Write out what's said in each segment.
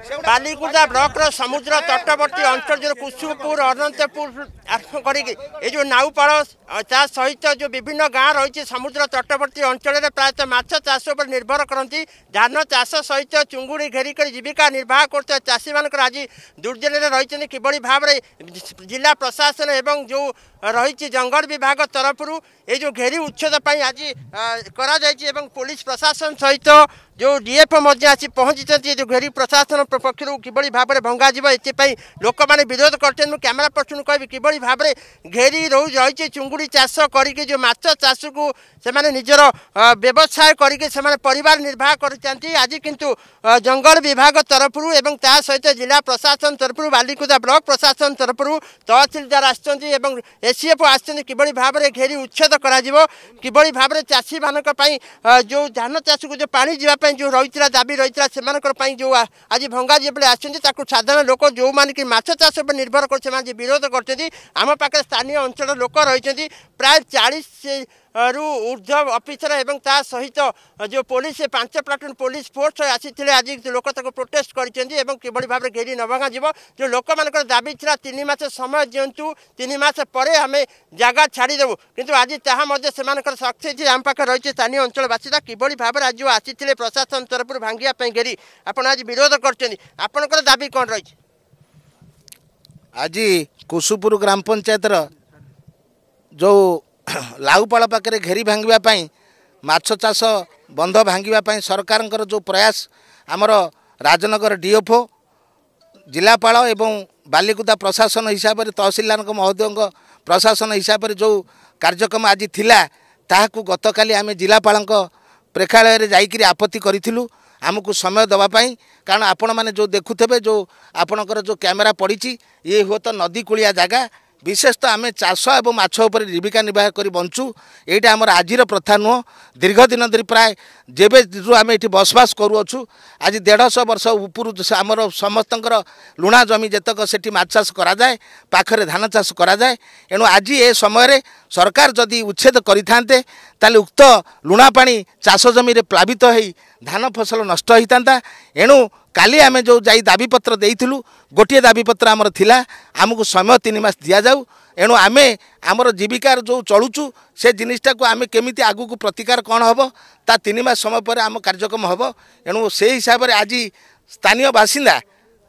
ବାଲିଗୁଦା ବ୍ଲକର ସମୁଦ୍ର ତଟବର୍ତ୍ତୀ ଅଞ୍ଚଳ କୁସୁମପୁର ଅନନ୍ତପୁର ଆରମ୍ଭ କରିକି ଏ ଯେଉଁ ନାଉପାଳ ତା ସହିତ ଯେଉଁ ବିଭିନ୍ନ ଗାଁ ରହିଛି ସମୁଦ୍ର ତଟବର୍ତ୍ତୀ ଅଞ୍ଚଳରେ ପ୍ରାୟତଃ ମାଛ ଚାଷ ଉପରେ ନିର୍ଭର କରନ୍ତି ଧାନ ଚାଷ ସହିତ ଚୁଙ୍ଗୁଡ଼ି ଘେରି କରି ଜୀବିକା ନିର୍ବାହ କରୁଥିବା ଚାଷୀମାନଙ୍କର ଆଜି ଦୁର୍ଜଲରେ ରହିଛନ୍ତି କିଭଳି ଭାବରେ ଜିଲ୍ଲା ପ୍ରଶାସନ ଏବଂ ଯେଉଁ ରହିଛି ଜଙ୍ଗଲ ବିଭାଗ ତରଫରୁ ଏ ଯେଉଁ ଘେରି ଉଚ୍ଛେଦ ପାଇଁ ଆଜି କରାଯାଇଛି ଏବଂ ପୋଲିସ ପ୍ରଶାସନ ସହିତ जो ଡିଏଫ୍ଓ ମଧ୍ୟ ଆସି ପହଞ୍ଚିଛନ୍ତି ଏ ଯେଉଁ ଘେରି ପ୍ରଶାସନ ପକ୍ଷରୁ କିଭଳି ଭାବରେ ଭଙ୍ଗାଯିବ ଏଥିପାଇଁ ଲୋକମାନେ ବିରୋଧ କରିଛନ୍ତି ମୁଁ କ୍ୟାମେରା ପର୍ସନକୁ କହିବି କିଭଳି ଭାବରେ ଘେରି ରହୁ ରହିଛି ଚୁଙ୍ଗୁଡ଼ି ଚାଷ କରିକି ଯେଉଁ ମାଛ ଚାଷକୁ ସେମାନେ ନିଜର ବ୍ୟବସାୟ କରିକି ସେମାନେ ପରିବାର ନିର୍ବାହ କରିଛନ୍ତି ଆଜି କିନ୍ତୁ ଜଙ୍ଗଲ ବିଭାଗ ତରଫରୁ ଏବଂ ତା ସହିତ ଜିଲ୍ଲା ପ୍ରଶାସନ ତରଫରୁ ବାଲିକୁଦା ବ୍ଲକ ପ୍ରଶାସନ ତରଫରୁ ତହସିଲଦାର ଆସିଛନ୍ତି ଏବଂ ଏସିଏଫ୍ ଆସିଛନ୍ତି କିଭଳି ଭାବରେ ଘେରି ଉଚ୍ଛେଦ କରାଯିବ କିଭଳି ଭାବରେ ଚାଷୀମାନଙ୍କ ପାଇଁ ଯେଉଁ ଧାନ ଚାଷକୁ ଯେଉଁ ପାଣି ଯିବା ପାଇଁ जो रही दाबी रही से जो आज भंगा जेबले आसुच्च साधारण लोक जो मैंने कि माछ चाष निर्भर कर विरोध करम पाखे स्थानीय अंचल लोक रही प्राय चालीस রু ঊর্ধ্ব অফিসর এবং তা সহিত যে পুলিশ পাঁচ প্লাটুন পুলিশ ফোর্স আসিলে আজ লোক তাকে প্রোটেস্ট করেছেন এবং কিভাবে ভাবে ঘেরি নভাঙা যাব যে লোক দাবি লা তিন মাস সময় দিও তিন মাস পরে আমি জায়গা ছাড়িদেবু কিন্তু আজ তাহা সে শক্তি আম পাখে রয়েছে স্থানীয় অঞ্চলবাসীরা কিভাবে ভাবে আজ আসিলে প্রশাসন তরফর ভাঙ্গা ঘেরি আপনার আজ বিরোধ করছেন আপনার দাবি কম রয়েছে আজ কুসুপুর গ্রাম পঞ্চায়েতর ଯେଉଁ ଲାଉପାଳ ପାଖରେ ଘେରି ଭାଙ୍ଗିବା ପାଇଁ ମାଛ ଚାଷ ବନ୍ଧ ଭାଙ୍ଗିବା ପାଇଁ ସରକାରଙ୍କର ଯେଉଁ ପ୍ରୟାସ ଆମର ରାଜନଗର ଡିଓଫୋ ଜିଲ୍ଲାପାଳ ଏବଂ ବାଲିକୁଦା ପ୍ରଶାସନ ହିସାବରେ ତହସିଲଦାରଙ୍କ ମହୋଦୟଙ୍କ ପ୍ରଶାସନ ହିସାବରେ ଯେଉଁ କାର୍ଯ୍ୟକ୍ରମ ଆଜି ଥିଲା ତାହାକୁ ଗତକାଲି ଆମେ ଜିଲ୍ଲାପାଳଙ୍କ ପ୍ରେକ୍ଷାଳୟରେ ଯାଇକରି ଆପତ୍ତି କରିଥିଲୁ ଆମକୁ ସମୟ ଦେବା ପାଇଁ କାରଣ ଆପଣମାନେ ଯେଉଁ ଦେଖୁଥିବେ ଯେଉଁ ଆପଣଙ୍କର ଯେଉଁ କ୍ୟାମେରା ପଡ଼ିଛି ଇଏ ହୁଏତ ନଦୀ ନଦୀକୂଳିଆ ଜାଗା ବିଶେଷତଃ ଆମେ ଚାଷ ଏବଂ ମାଛ ଉପରେ ଜୀବିକା ନିର୍ବାହ କରି ବଞ୍ଚୁ ଏଇଟା ଆମର ଆଜିର ପ୍ରଥା ନୁହଁ ଦୀର୍ଘ ଦିନ ଧରି ପ୍ରାୟ ଯେବେରୁ ଆମେ ଏଠି ବସବାସ କରୁଅଛୁ ଆଜି ଦେଢ଼ଶହ ବର୍ଷ ଉପରୁ ଆମର ସମସ୍ତଙ୍କର ଲୁଣା ଜମି ଯେତକ ସେଠି ମାଛ ଚାଷ କରାଯାଏ ପାଖରେ ଧାନ ଚାଷ କରାଯାଏ ଏଣୁ ଆଜି ଏ ସମୟରେ ସରକାର ଯଦି ଉଚ୍ଛେଦ କରିଥାନ୍ତେ ତାହେଲେ ଉକ୍ତ ଲୁଣାପାଣି ଚାଷ ଜମିରେ ପ୍ଲାବିତ ହୋଇ ଧାନ ଫସଲ ନଷ୍ଟ ହୋଇଥାନ୍ତା ଏଣୁ କାଲି ଆମେ ଯେଉଁ ଯାଇ ଦାବିପତ୍ର ଦେଇଥିଲୁ ଗୋଟିଏ ଦାବିପତ୍ର ଆମର ଥିଲା ଆମକୁ ସମୟ ତିନି ମାସ ଦିଆଯାଉ ଏଣୁ ଆମେ ଆମର ଜୀବିକାର ଯେଉଁ ଚଳୁଛୁ ସେ ଜିନିଷଟାକୁ ଆମେ କେମିତି ଆଗକୁ ପ୍ରତିକାର କ'ଣ ହେବ ତା ତିନି ମାସ ସମୟ ପରେ ଆମ କାର୍ଯ୍ୟକ୍ରମ ହେବ ଏଣୁ ସେହି ହିସାବରେ ଆଜି ସ୍ଥାନୀୟ ବାସିନ୍ଦା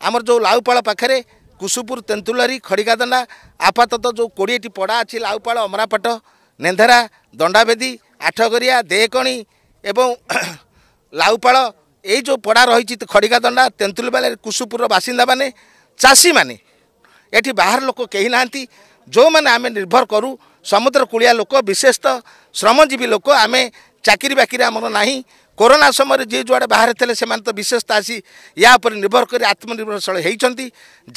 ଆମର ଯେଉଁ ଲାଉପାଳ ପାଖରେ କୁସୁପୁର ତେନ୍ତୁଲାରୀ ଖଡ଼ିକାଦଣ୍ଡା ଆପାତତଃ ଯେଉଁ କୋଡ଼ିଏଟି ପଡ଼ା ଅଛି ଲାଉପାଳ ଅମରାପାଟ ନେନ୍ଧରା ଦଣ୍ଡାବେଦି ଆଠଗରିଆ ଦେହକଣି ଏବଂ ଲାଉପାଳ ଏଇ ଯେଉଁ ପଡ଼ା ରହିଛି ଖଡ଼ିକାଦଣ୍ଡା ତେନ୍ତୁଲିବାଲାରେ କୁସୁପୁରର ବାସିନ୍ଦାମାନେ ଚାଷୀମାନେ ଏଠି ବାହାର ଲୋକ କେହି ନାହାନ୍ତି ଯେଉଁମାନେ ଆମେ ନିର୍ଭର କରୁ ସମୁଦ୍ରକୂଳିଆ ଲୋକ ବିଶେଷତଃ ଶ୍ରମଜୀବୀ ଲୋକ ଆମେ ଚାକିରି ବାକିରି ଆମର ନାହିଁ କରୋନା ସମୟରେ ଯିଏ ଯୁଆଡ଼େ ବାହାରେ ଥିଲେ ସେମାନେ ତ ବିଶେଷତ ଆସି ଏହା ଉପରେ ନିର୍ଭର କରି ଆତ୍ମନିର୍ଭରଶୀଳ ହୋଇଛନ୍ତି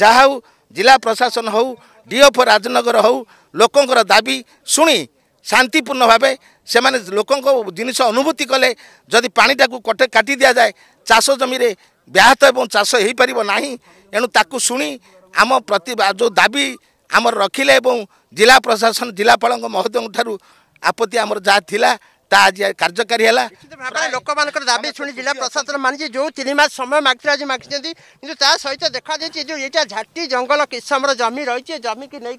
ଯାହା ହଉ ଜିଲ୍ଲା ପ୍ରଶାସନ ହଉ ଡିଓଫ ରାଜନଗର ହଉ ଲୋକଙ୍କର ଦାବି ଶୁଣି ଶାନ୍ତିପୂର୍ଣ୍ଣ ଭାବେ ସେମାନେ ଲୋକଙ୍କ ଜିନିଷ ଅନୁଭୂତି କଲେ ଯଦି ପାଣିଟାକୁ କଟେ କାଟି ଦିଆଯାଏ ଚାଷ ଜମିରେ ବ୍ୟାହତ ଏବଂ ଚାଷ ହୋଇପାରିବ ନାହିଁ ଏଣୁ ତାକୁ ଶୁଣି ଆମ ପ୍ରତି ଯେଉଁ ଦାବି ଆମର ରଖିଲେ ଏବଂ ଜିଲ୍ଲା ପ୍ରଶାସନ ଜିଲ୍ଲାପାଳଙ୍କ ମହୋଦୟଙ୍କ ଠାରୁ ଆପତ୍ତି ଆମର ଯାହା ଥିଲା ता कार्ी होला लोक दाबी शु जा प्रशासन मानिस जो तिन मास समय माग्छु आज मागिन्छ कि तहित देखाइछा झाटी जङ्गल किसम र जमि जमिको नै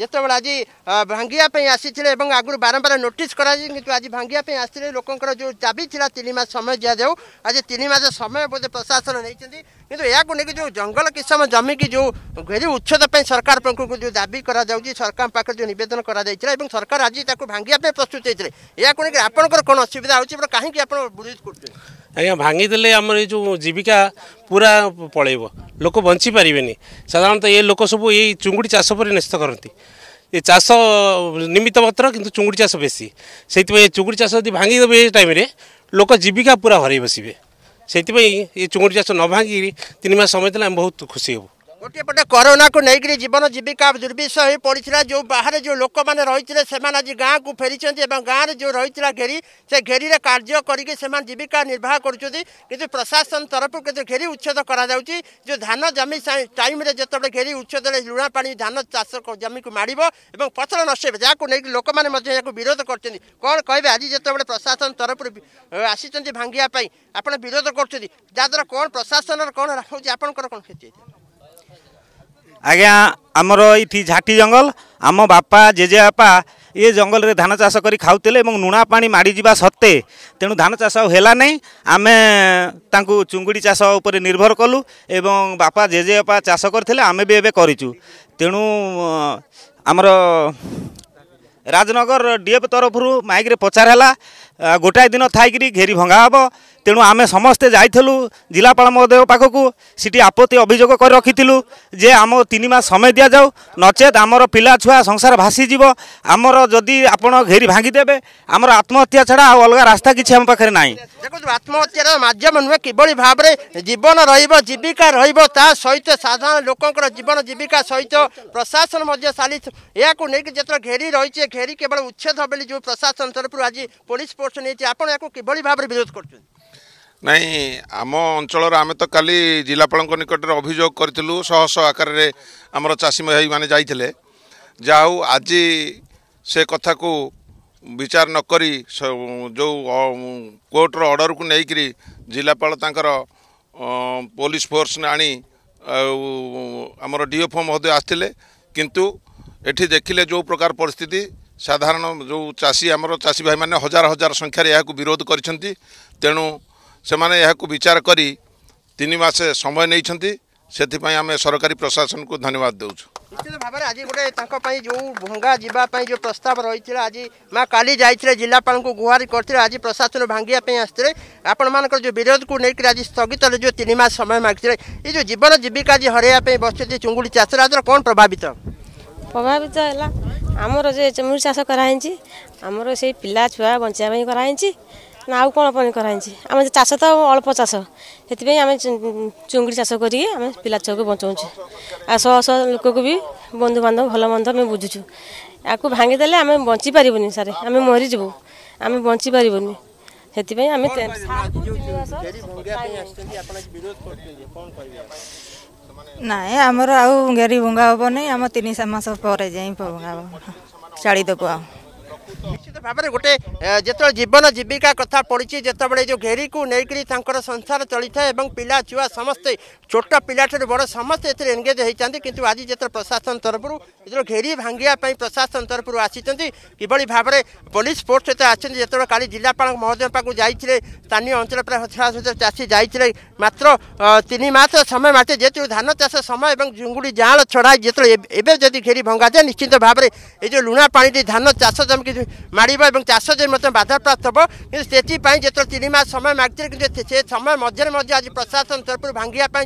जति बेला आज भागिपै आसिए एगु बारम्बार नोट गराइ आज भागि आसले लोकर जो दाबी छ तिन मास समय दिए आज तिन मास समय बो प्रशासन नै କିନ୍ତୁ ଏହାକୁ ନେଇକି ଯେଉଁ ଜଙ୍ଗଲ କିସମ ଜମିକି ଯେଉଁ ଘେରି ଉଚ୍ଛେଦ ପାଇଁ ସରକାର ପାଖକୁ ଯେଉଁ ଦାବି କରାଯାଉଛି ସରକାରଙ୍କ ପାଖରେ ଯେଉଁ ନିବେଦନ କରାଯାଇଥିଲା ଏବଂ ସରକାର ଆଜି ତାକୁ ଭାଙ୍ଗିବା ପାଇଁ ପ୍ରସ୍ତୁତ ହେଇଥିଲେ ଏହାକୁ ନେଇକି ଆପଣଙ୍କର କ'ଣ ଅସୁବିଧା ହେଉଛି ଏବଂ କାହିଁକି ଆପଣ ବିରୋଧ କରୁଛନ୍ତି ଆଜ୍ଞା ଭାଙ୍ଗିଦେଲେ ଆମର ଏ ଯେଉଁ ଜୀବିକା ପୁରା ପଳେଇବ ଲୋକ ବଞ୍ଚିପାରିବେନି ସାଧାରଣତଃ ଏ ଲୋକ ସବୁ ଏଇ ଚୁଙ୍ଗୁଡ଼ି ଚାଷ ଉପରେ ନ୍ୟସ୍ତ କରନ୍ତି ଏ ଚାଷ ନିମିତ୍ତ ମାତ୍ର କିନ୍ତୁ ଚୁଙ୍ଗୁଡ଼ି ଚାଷ ବେଶୀ ସେଇଥିପାଇଁ ଚୁଙ୍ଗୁଡ଼ି ଚାଷ ଯଦି ଭାଙ୍ଗିଦେବେ ଏ ଟାଇମ୍ରେ ଲୋକ ଜୀବିକା ପୁରା ହରାଇ ବସିବେ ସେଇଥିପାଇଁ ଏ ଚୁଙ୍ଗୁଡ଼ି ଚାଷ ନ ଭାଙ୍ଗିକି ତିନି ମାସ ସମୟ ଦେଲେ ଆମେ ବହୁତ ଖୁସି ହେବୁ ଗୋଟିଏ ପଟେ କରୋନାକୁ ନେଇକରି ଜୀବନ ଜୀବିକା ଦୁର୍ବିଷ ହୋଇ ପଡ଼ିଥିଲା ଯେଉଁ ବାହାରେ ଯେଉଁ ଲୋକମାନେ ରହିଥିଲେ ସେମାନେ ଆଜି ଗାଁକୁ ଫେରିଛନ୍ତି ଏବଂ ଗାଁରେ ଯେଉଁ ରହିଥିଲା ଘେରି ସେ ଘେରିରେ କାର୍ଯ୍ୟ କରିକି ସେମାନେ ଜୀବିକା ନିର୍ବାହ କରୁଛନ୍ତି କିନ୍ତୁ ପ୍ରଶାସନ ତରଫରୁ କିନ୍ତୁ ଘେରି ଉଚ୍ଛେଦ କରାଯାଉଛି ଯେଉଁ ଧାନ ଜମି ଟାଇମ୍ରେ ଯେତେବେଳେ ଘେରି ଉଚ୍ଛେଦରେ ଲୁଣା ପାଣି ଧାନ ଚାଷ ଜମିକୁ ମାଡ଼ିବ ଏବଂ ଫସଲ ନଷ୍ଟ ହେବ ଯାହାକୁ ନେଇକି ଲୋକମାନେ ମଧ୍ୟ ଏହାକୁ ବିରୋଧ କରୁଛନ୍ତି କ'ଣ କହିବେ ଆଜି ଯେତେବେଳେ ପ୍ରଶାସନ ତରଫରୁ ଆସିଛନ୍ତି ଭାଙ୍ଗିବା ପାଇଁ ଆପଣ ବିରୋଧ କରୁଛନ୍ତି ଯାହାଦ୍ୱାରା କ'ଣ ପ୍ରଶାସନର କ'ଣ ହେଉଛି ଆପଣଙ୍କର କ'ଣ କ୍ଷତି ହେଇଥିଲା ଆଜ୍ଞା ଆମର ଏଇଠି ଝାଟି ଜଙ୍ଗଲ ଆମ ବାପା ଜେଜେବାପା ଏ ଜଙ୍ଗଲରେ ଧାନ ଚାଷ କରି ଖାଉଥିଲେ ଏବଂ ଲୁଣା ପାଣି ମାଡ଼ିଯିବା ସତ୍ତ୍ୱେ ତେଣୁ ଧାନ ଚାଷ ଆଉ ହେଲା ନାହିଁ ଆମେ ତାଙ୍କୁ ଚୁଙ୍ଗୁଡ଼ି ଚାଷ ଉପରେ ନିର୍ଭର କଲୁ ଏବଂ ବାପା ଜେଜେବାପା ଚାଷ କରିଥିଲେ ଆମେ ବି ଏବେ କରିଛୁ ତେଣୁ ଆମର ରାଜନଗର ଡିଏଫ୍ ତରଫରୁ ମାଇକ୍ରେ ପଚାର ହେଲା ଗୋଟାଏ ଦିନ ଥାଇକିରି ଘେରି ଭଙ୍ଗା ହେବ ତେଣୁ ଆମେ ସମସ୍ତେ ଯାଇଥିଲୁ ଜିଲ୍ଲାପାଳ ମହୋଦୟ ପାଖକୁ ସେଠି ଆପତ୍ତି ଅଭିଯୋଗ କରି ରଖିଥିଲୁ ଯେ ଆମ ତିନି ମାସ ସମୟ ଦିଆଯାଉ ନଚେତ୍ ଆମର ପିଲା ଛୁଆ ସଂସାର ଭାସିଯିବ ଆମର ଯଦି ଆପଣ ଘେରି ଭାଙ୍ଗିଦେବେ ଆମର ଆତ୍ମହତ୍ୟା ଛଡ଼ା ଆଉ ଅଲଗା ରାସ୍ତା କିଛି ଆମ ପାଖରେ ନାହିଁ ଦେଖନ୍ତୁ ଆତ୍ମହତ୍ୟାର ମାଧ୍ୟମ ନୁହେଁ କିଭଳି ଭାବରେ ଜୀବନ ରହିବ ଜୀବିକା ରହିବ ତା ସହିତ ସାଧାରଣ ଲୋକଙ୍କର ଜୀବନ ଜୀବିକା ସହିତ ପ୍ରଶାସନ ମଧ୍ୟ ଚାଲି ଏହାକୁ ନେଇକି ଯେତେବେଳେ ଘେରି ରହିଛି ଘେରି କେବଳ ଉଚ୍ଛେଦ ବୋଲି ଯେଉଁ ପ୍ରଶାସନ ତରଫରୁ ଆଜି ପୋଲିସ ଫୋର୍ସ ନେଇଛି ଆପଣ ଏହାକୁ କିଭଳି ଭାବରେ ବିରୋଧ କରୁଛନ୍ତି ନାଇଁ ଆମ ଅଞ୍ଚଳର ଆମେ ତ କାଲି ଜିଲ୍ଲାପାଳଙ୍କ ନିକଟରେ ଅଭିଯୋଗ କରିଥିଲୁ ଶହ ଶହ ଆକାରରେ ଆମର ଚାଷୀ ଭାଇମାନେ ଯାଇଥିଲେ ଯାହା ହଉ ଆଜି ସେ କଥାକୁ ବିଚାର ନକରି ଯେଉଁ କୋର୍ଟର ଅର୍ଡ଼ରକୁ ନେଇକରି ଜିଲ୍ଲାପାଳ ତାଙ୍କର ପୋଲିସ ଫୋର୍ସ ଆଣି ଆଉ ଆମର ଡି ଏଫ୍ଓ ମଧ୍ୟ ଆସିଥିଲେ କିନ୍ତୁ ଏଠି ଦେଖିଲେ ଯେଉଁ ପ୍ରକାର ପରିସ୍ଥିତି ସାଧାରଣ ଯେଉଁ ଚାଷୀ ଆମର ଚାଷୀ ଭାଇମାନେ ହଜାର ହଜାର ସଂଖ୍ୟାରେ ଏହାକୁ ବିରୋଧ କରିଛନ୍ତି ତେଣୁ ସେମାନେ ଏହାକୁ ବିଚାର କରି ତିନି ମାସ ସମୟ ନେଇଛନ୍ତି ସେଥିପାଇଁ ଆମେ ସରକାରୀ ପ୍ରଶାସନକୁ ଧନ୍ୟବାଦ ଦେଉଛୁ ନିଶ୍ଚିତ ଭାବରେ ଆଜି ଗୋଟେ ତାଙ୍କ ପାଇଁ ଯେଉଁ ଭଙ୍ଗା ଯିବା ପାଇଁ ଯେଉଁ ପ୍ରସ୍ତାବ ରହିଥିଲା ଆଜି ମା କାଲି ଯାଇଥିଲେ ଜିଲ୍ଲାପାଳଙ୍କୁ ଗୁହାରି କରିଥିଲେ ଆଜି ପ୍ରଶାସନ ଭାଙ୍ଗିବା ପାଇଁ ଆସିଥିଲେ ଆପଣମାନଙ୍କର ଯେଉଁ ବିରୋଧକୁ ନେଇକରି ଆଜି ସ୍ଥଗିତରେ ଯେଉଁ ତିନି ମାସ ସମୟ ମାଗିଥିଲେ ଏ ଯେଉଁ ଜୀବନ ଜୀବିକା ଆଜି ହରାଇବା ପାଇଁ ବସିଛନ୍ତି ଚୁଙ୍ଗୁଡ଼ି ଚାଷରେ ଆଦର କ'ଣ ପ୍ରଭାବିତ ପ୍ରଭାବିତ ହେଲା ଆମର ଯେ ଚୁଙ୍ଗୁଡ଼ି ଚାଷ କରାହେଇଛି ଆମର ସେଇ ପିଲା ଛୁଆ ବଞ୍ଚିବା ପାଇଁ କରାହେଇଛି ନା ଆଉ କ'ଣ ପନି କରାହେଇଛି ଆମେ ଚାଷ ତ ଅଳ୍ପ ଚାଷ ସେଥିପାଇଁ ଆମେ ଚୁଙ୍ଗୁଡ଼ି ଚାଷ କରିକି ଆମେ ପିଲା ଛୁଆକୁ ବଞ୍ଚଉଛୁ ଆଉ ଶହ ଶହ ଲୋକକୁ ବି ବନ୍ଧୁବାନ୍ଧବ ଭଲ ମନ୍ଦ ଆମେ ବୁଝୁଛୁ ଆକୁ ଭାଙ୍ଗିଦେଲେ ଆମେ ବଞ୍ଚିପାରିବୁନି ସାର୍ ଆମେ ମରିଯିବୁ ଆମେ ବଞ୍ଚିପାରିବୁନି ସେଥିପାଇଁ ଆମେ ନାଇଁ ଆମର ଆଉ ଘେରି ଭଙ୍ଗା ହେବ ନାହିଁ ଆମ ତିନି ମାସ ପରେ ଯାଇ ଭଙ୍ଗା ହେବ ଚାଳିଦେବୁ ଆଉ ভাবৰে গটে যেତো জীৱন জীৱিকা কথা পঢ়িছে যেତো বঢ়ে যে ঘേരിକୁ নেકરી থাংকৰ संसार চলি থাকে এবং পিলা চিওয়া সমস্তে ছোট পিলাছৰ বঢ়ে সমস্ত এতিয়া এনগেজ হৈ ছান্তি কিন্তু আজি যেতিয়া প্ৰশাসনৰ তৰফৰ ঘേരി ভাঙিয়া পাই প্ৰশাসনৰ তৰফৰ আছি ছান্তি কিবাৰে ভাৱৰে পুলিচ পোৰছতে আছন যেତো কাৰী জিলা পৰণৰ মহোদয় পাক গৈছলে স্থানীয় অঞ্চলৰ পৰা সহায় সহায় চাছি গৈছলে মাত্ৰ ৩ মাহৰ সময়ৰ মতে যেতিয়া ধানৰ চাস সময় এবং জংগুৰি জাল ছড়াই যেতিয়া এবে যদি ঘേരി ভাঙা যায় নিৰশ্চিত ভাৱৰে এই যে লুণা পানীৰ ধানৰ চাস সময় কি परे चासि मत बाधाप्राप्त हो त्यही मास सम माग समय आज प्रशासन तरफु भागिप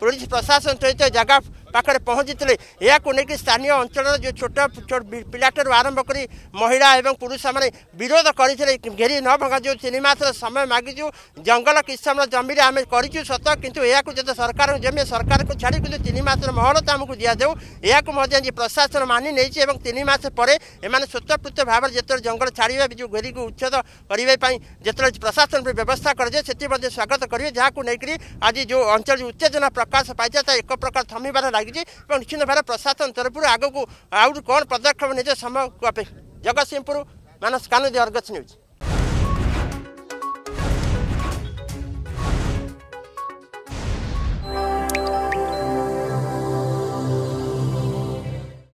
पुलिस प्रशासन सहित जगा আকারে পৌঁছিতলে ইয়া কো নেকি স্থানীয় অঞ্চলৰ যে ছটা পুছৰ প্ল্যাটাৰ আৰম্ভ কৰি মহিলা আৰু পুৰুষে মানে বিৰোধ কৰিছে যে ঘৰি ন ভাঙা যে সিনেমাৰ সময় মাগিছো জংগলা কিছামৰ জমিৰ আমি কৰিছো সত্য কিন্তু ইয়া কো যেতে সরকারে যে মে সরকারক ছাড়ি গলি ৩ মাহৰ মহৰত আমাক দিয়া দেও ইয়া কো মই যে প্ৰশাসন মানি নেচি আৰু ৩ মাহৰ পাৰে এমান স্বত্ৰকৃতভাৱে যেতে জংগলা ছাড়িবা যে ঘৰি কো উচ্চত পৰিবা পই যেতে প্ৰশাসনৰ ব্যৱস্থা কৰে সেতি বৰতে স্বাগ্ৰত কৰে যা কো নেকি আজি যে অঞ্চলৰ উৎসজনা প্ৰকাশ পাইছে তা এক প্ৰকাৰ ভূমিবাৰ ଲାଗିଛି ଏବଂ ନିଶ୍ଚିନ୍ତ ଭାବରେ ପ୍ରଶାସନ ତରଫରୁ ଆଗକୁ ଆହୁରି କ'ଣ ପଦକ୍ଷେପ ନେଇଛ ସମୟ କୁହା ପାଇଁ ଜଗତସିଂହପୁର ମାନସ କାନୁଦି ଅର୍ଗସ ନ୍ୟୁଜ୍